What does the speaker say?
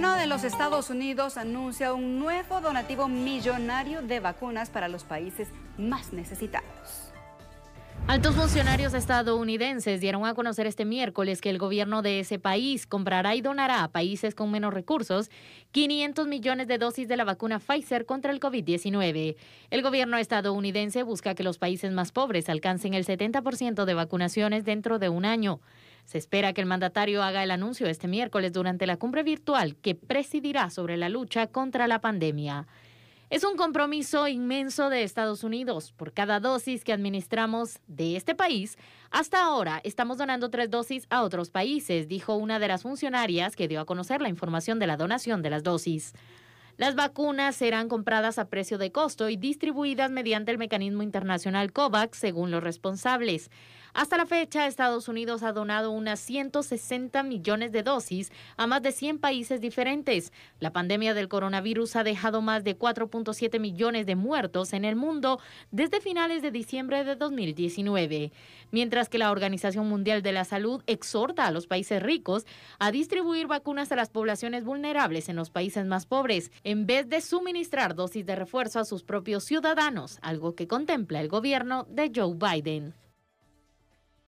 gobierno de los Estados Unidos anuncia un nuevo donativo millonario de vacunas para los países más necesitados. Altos funcionarios estadounidenses dieron a conocer este miércoles que el gobierno de ese país comprará y donará a países con menos recursos 500 millones de dosis de la vacuna Pfizer contra el COVID-19. El gobierno estadounidense busca que los países más pobres alcancen el 70% de vacunaciones dentro de un año. Se espera que el mandatario haga el anuncio este miércoles durante la cumbre virtual que presidirá sobre la lucha contra la pandemia. Es un compromiso inmenso de Estados Unidos. Por cada dosis que administramos de este país, hasta ahora estamos donando tres dosis a otros países, dijo una de las funcionarias que dio a conocer la información de la donación de las dosis. Las vacunas serán compradas a precio de costo y distribuidas mediante el mecanismo internacional COVAX, según los responsables. Hasta la fecha, Estados Unidos ha donado unas 160 millones de dosis a más de 100 países diferentes. La pandemia del coronavirus ha dejado más de 4.7 millones de muertos en el mundo desde finales de diciembre de 2019, mientras que la Organización Mundial de la Salud exhorta a los países ricos a distribuir vacunas a las poblaciones vulnerables en los países más pobres en vez de suministrar dosis de refuerzo a sus propios ciudadanos, algo que contempla el gobierno de Joe Biden.